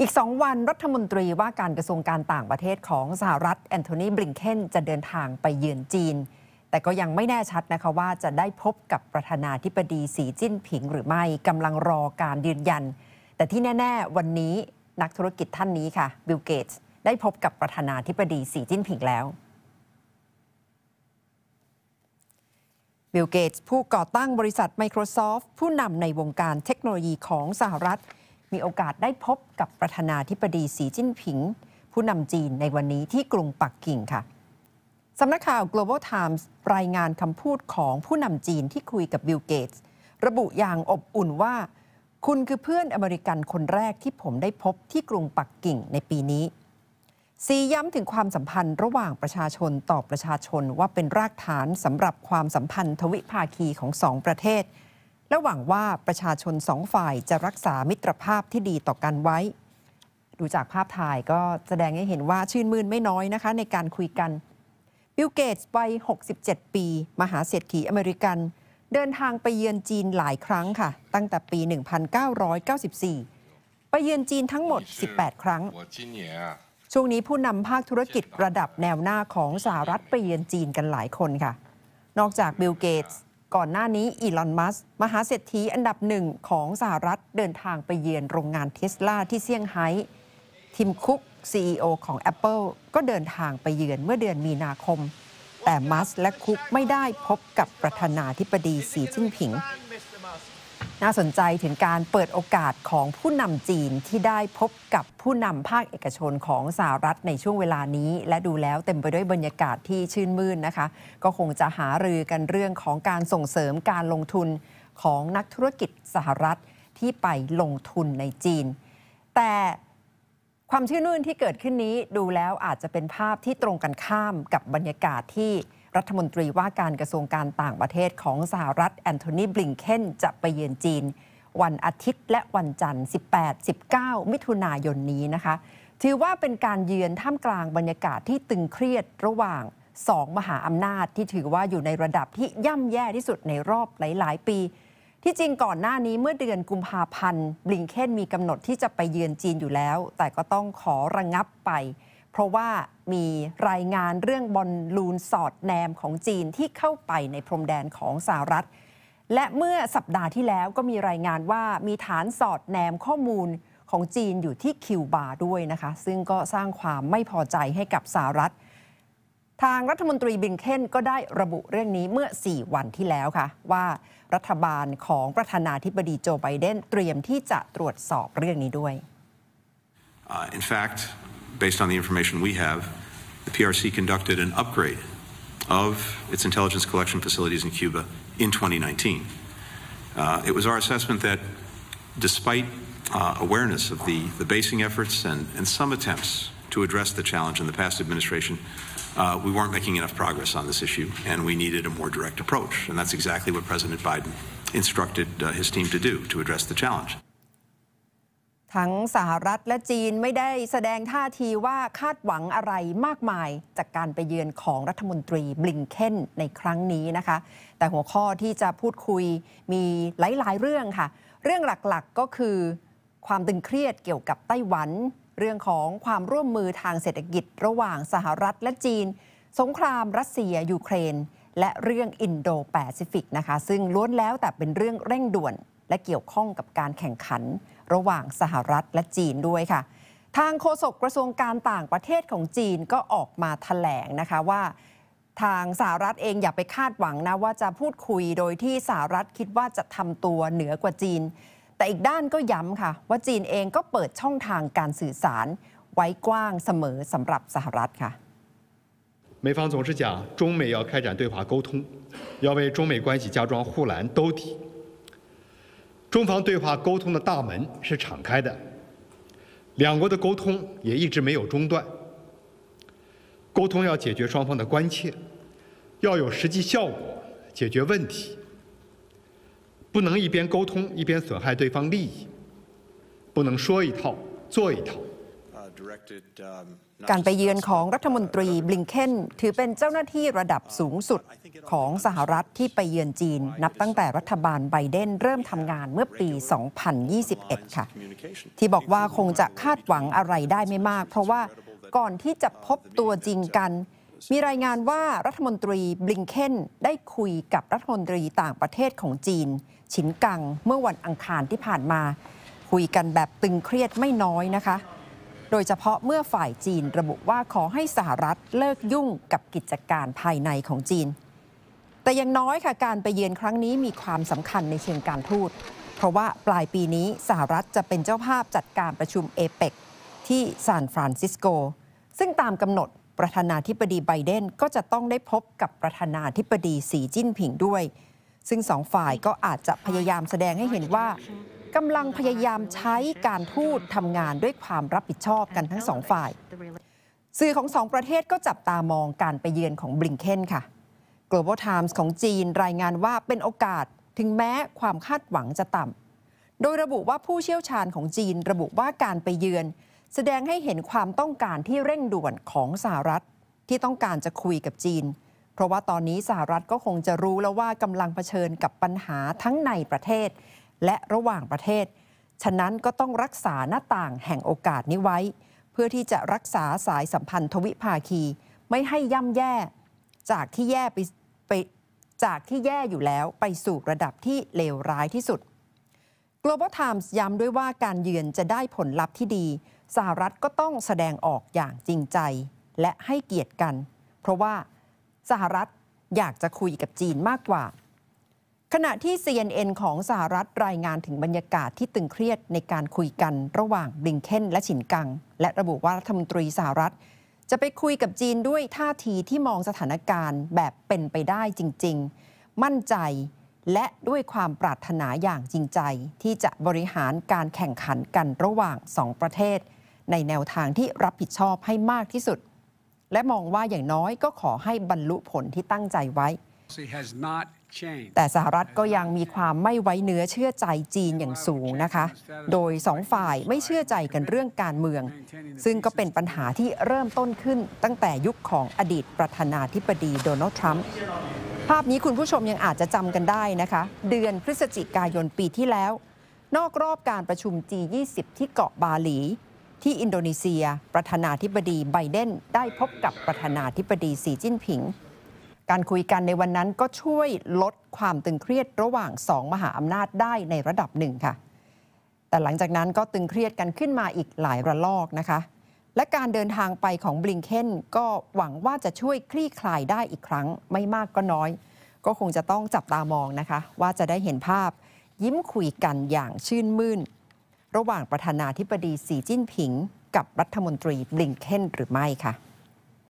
อีกสองวันรัฐมนตรีว่าการกระทรวงการต่างประเทศของสหรัฐแอนโทนีบริงเคนจะเดินทางไปเยือนจีน แต่ก็ยังไม่แน่ชัดนะคะว่าจะได้พบกับประธานาธิบดีสีจิ้นผิง หรือไม่กำลังรอการยืนยัน แต่ที่แน่ๆ วันนี้นักธุรกิจท่านนี้ค่ะบิลเกตส์ได้พบกับประธานาธิบดีสีจิ้นผิงแล้วบิลเกตส์ผู้ก่อตั้งบริษัท Microsoft ผู้นำในวงการเทคโนโลยีของสหรัฐมีโอกาสได้พบกับประธานาธิบดีสีจิ้นผิง ผู้นำจีนในวันนี้ที่กรุงปักกิ่งค่ะสำนักข่าว Global Times รายงานคำพูดของผู้นำจีนที่คุยกับบิลเกตส์ระบุอย่างอบอุ่นว่า คุณคือเพื่อนอเมริกันคนแรกที่ผมได้พบ ที่กรุงปักกิ่งในปีนี้ซีย้ำถึงความสัมพันธ์ระหว่างประชาชนต่อประชาชนว่าเป็นรากฐานสำหรับความสัมพันธ์ทวิภาคีของสองประเทศและหวังว่าประชาชนสองฝ่ายจะรักษามิตรภาพที่ดีต่อกันไว้ ดูจากภาพถ่ายก็แสดงให้เห็นว่าชื่นมื่นไม่น้อยนะคะ ในการคุยกัน บิลเกตส์วัย67 ปี มหาเศรษฐีอเมริกัน เดินทางไปเยือนจีนหลายครั้งค่ะ ตั้งแต่ปี 1994 ไปเยือนจีนทั้งหมด 18 ครั้ง ช่วงนี้ผู้นำภาคธุรกิจระดับแนวหน้าของสหรัฐไปเยือนจีนกันหลายคนค่ะ นอกจากบิลเกตส์ก่อนหน้านี้อีลอนมัสมหาเศรษฐีอันดับหนึ่งของสหรัฐเดินทางไปเยือนโรงงานเทสลาที่เซี่ยงไฮ้ทิมคุก CEO ของ Apple ก็เดินทางไปเยือนเมื่อเดือนมีนาคม แต่มัสและคุกไม่ได้พบกับประธานาธิบดีสีจิ้นผิงน่าสนใจถึงการเปิดโอกาสของผู้นำจีนที่ได้พบกับผู้นำภาคเอกชนของสหรัฐในช่วงเวลานี้ และดูแล้วเต็มไปด้วยบรรยากาศที่ชื่นมื่นนะคะ ก็คงจะหารือกันเรื่องของการส่งเสริมการลงทุนของนักธุรกิจสหรัฐที่ไปลงทุนในจีน แต่ความชื่นมื่นที่เกิดขึ้นนี้ดูแล้วอาจจะเป็นภาพที่ตรงกันข้ามกับบรรยากาศที่รัฐมนตรีว่าการกระทรวงการต่างประเทศของสหรัฐแอนโทนีบลิงเคนจะไปเยือนจีน วันอาทิตย์และวันจันทร์ 18 19 มิถุนายนนี้นะคะ ถือว่าเป็นการเยือนท่ามกลางบรรยากาศที่ตึงเครียดระหว่างสองมหาอำนาจที่ถือว่าอยู่ในระดับที่ย่ำแย่ที่สุดในรอบหลายๆ ปี ที่จริงก่อนหน้านี้เมื่อเดือนกุมภาพันธ์บลิงเคนมีกำหนดที่จะไปเยือนจีนอยู่แล้ว แต่ก็ต้องขอระงงับไปเพราะว่ามีรายงานเรื่องบอลลูนสอดแนมของจีนที่เข้าไปในพรมแดนของสหรัฐ และเมื่อสัปดาห์ที่แล้วก็มีรายงานว่ามีฐานสอดแนมข้อมูลของจีนอยู่ที่คิวบา ด้วยนะคะ ซึ่งก็สร้างความไม่พอใจให้กับสหรัฐ ทางรัฐมนตรีบินเคนก็ได้ระบุเรื่องนี้เมื่อ4วันที่แล้วค่ะว่ารัฐบาลของประธานาธิบดีโจไบเดนเตรียมที่จะตรวจสอบเรื่องนี้ด้วย uh, in fact based on the information we have, the PRC conducted an upgrade of its intelligence collection facilities in Cuba in 2019. Uh, it was our assessment that despite uh, awareness of the, the basing efforts and, and some attempts to address the challenge in the past administration, uh, we weren't making enough progress on this issue, and we needed a more direct approach. And that's exactly what President Biden instructed uh, his team to do to address the challenge. ทั้งสหรัฐและจีนไม่ได้แสดงท่าทีว่าคาดหวังอะไรมากมายจากการไปเยือนของรัฐมนตรีบลิงเคนในครั้งนี้นะคะ แต่หัวข้อที่จะพูดคุยมีหลาย ๆ เรื่องค่ะ เรื่องหลักๆก็คือ ความตึงเครียดเกี่ยวกับไต้หวัน เรื่องของความร่วมมือทางเศรษฐกิจระหว่างสหรัฐและจีน สงครามรัสเซียยูเครน และเรื่องอินโดแปซิฟิกนะคะ ซึ่งล้วนแล้วแต่เป็นเรื่องเร่งด่วน และเกี่ยวข้องกับการแข่งขันระหว่างสหรัฐและจีนด้วยค่ะ ทางโฆษกกระทรวงการต่างประเทศของจีนก็ออกมาถแถลงนะคะว่าทางสหรัฐเองอย่าไปคาดหวังนะว่าจะพูดคุยโดยที่สหรัฐคิดว่าจะทำตัวเหนือกว่าจีน แต่อีกด้านก็ย้ำค่ะว่าจีนเองก็เปิดช่องทางการสื่อสารไว้กว้างเสมอสำหรับสหรัฐค่ะ美方总是讲，中美要开展对话沟通，要为中美关系加装护栏兜底。中方对话沟通的大门是敞开的，两国的沟通也一直没有中断。沟通要解决双方的关切，要有实际效果，解决问题，不能一边沟通一边损害对方利益，不能说一套做一套。การไปเยือนของรัฐมนตรีบลิงเคนถือเป็นเจ้าหน้าที่ระดับสูงสุดของสหรัฐที่ไปเยือนจีน นับตั้งแต่รัฐบาลไบเดนเริ่มทำงานเมื่อปี 2021 ค่ะ ที่บอกว่าคงจะคาดหวังอะไรได้ไม่มาก เพราะว่าก่อนที่จะพบตัวจริงกัน มีรายงานว่ารัฐมนตรีบลิงเคนได้คุยกับรัฐมนตรีต่างประเทศของจีน ฉินกังเมื่อวันอังคารที่ผ่านมา คุยกันแบบตึงเครียดไม่น้อยนะคะโดยเฉพาะเมื่อฝ่ายจีนระบุว่าขอให้สหรัฐเลิกยุ่งกับกิจการภายในของจีน แต่ยังน้อยค่ะการไปเยือนครั้งนี้มีความสำคัญในเชิงการทูต เพราะว่าปลายปีนี้ สหรัฐจะเป็นเจ้าภาพจัดการประชุมเอเปกที่ซานฟรานซิสโก ซึ่งตามกำหนด ประธานาธิบดีไบเดนก็จะต้องได้พบกับประธานาธิบดีสีจิ้นผิงด้วย ซึ่งสองฝ่ายก็อาจจะพยายามแสดงให้เห็นว่ากำลังพยายามใช้การพูดทำงานด้วยความรับผิดชอบกันทั้งสองฝ่าย สื่อของสองประเทศก็จับตามองการไปเยือนของบลิงเคนค่ะ Global Times ของจีนรายงานว่าเป็นโอกาสถึงแม้ความคาดหวังจะต่ำ โดยระบุว่าผู้เชี่ยวชาญของจีนระบุว่าการไปเยือน แสดงให้เห็นความต้องการที่เร่งด่วนของสหรัฐ ที่ต้องการจะคุยกับจีน เพราะว่าตอนนี้สหรัฐก็คงจะรู้แล้วว่ากำลังเผชิญกับปัญหาทั้งในประเทศและระหว่างประเทศ ฉะนั้นก็ต้องรักษาหน้าต่างแห่งโอกาสนี้ไว้ เพื่อที่จะรักษาสายสัมพันธ์ทวิภาคี ไม่ให้ย่ำแย่ จากที่แย่ไปไปจากที่แย่อยู่แล้วไปสู่ระดับที่เลวร้ายที่สุด Global Times ย้ำด้วยว่าการเยือนจะได้ผลลัพธ์ที่ดี สหรัฐก็ต้องแสดงออกอย่างจริงใจ และให้เกียรติกัน เพราะว่าสหรัฐอยากจะคุยกับจีนมากกว่าขณะที่ CNN ของสหรัฐรายงานถึงบรรยากาศที่ตึงเครียดในการคุยกันระหว่างบิงเคนและฉินกัง และระบุว่ารัฐมนตรีสหรัฐจะไปคุยกับจีนด้วยท่าทีที่มองสถานการณ์แบบเป็นไปได้จริงๆ มั่นใจและด้วยความปรารถนาอย่างจริงใจ ที่จะบริหารการแข่งขันกันระหว่างสองประเทศ ในแนวทางที่รับผิดชอบให้มากที่สุด และมองว่าอย่างน้อยก็ขอให้บรรลุผลที่ตั้งใจไว้แต่สหรัฐก็ยังมีความไม่ไว้เนื้อเชื่อใจจีนอย่างสูงนะคะ โดยสองฝ่ายไม่เชื่อใจกันเรื่องการเมือง ซึ่งก็เป็นปัญหาที่เริ่มต้นขึ้นตั้งแต่ยุคของอดีตประธานาธิบดีโดนัลด์ทรัมป์ ภาพนี้คุณผู้ชมยังอาจจะจำกันได้นะคะ เดือนพฤศจิกายนปีที่แล้ว นอกรอบการประชุม G20 ที่เกาะบาหลี ที่อินโดนีเซียประธานาธิบดีไบเดนได้พบกับประธานาธิบดีสีจิ้นผิงการคุยกันในวันนั้นก็ช่วยลดความตึงเครียดระหว่างสองมหาอำนาจได้ในระดับหนึ่งค่ะ แต่หลังจากนั้นก็ตึงเครียดกันขึ้นมาอีกหลายระลอกนะคะ และการเดินทางไปของบลิงเคนก็หวังว่าจะช่วยคลี่คลายได้อีกครั้งไม่มากก็น้อย ก็คงจะต้องจับตามองนะคะ ว่าจะได้เห็นภาพ ยิ้มคุยกันอย่างชื่นมื่น ระหว่างประธานาธิบดีสีจิ้นผิง กับรัฐมนตรีบลิงเคนหรือไม่ค่ะ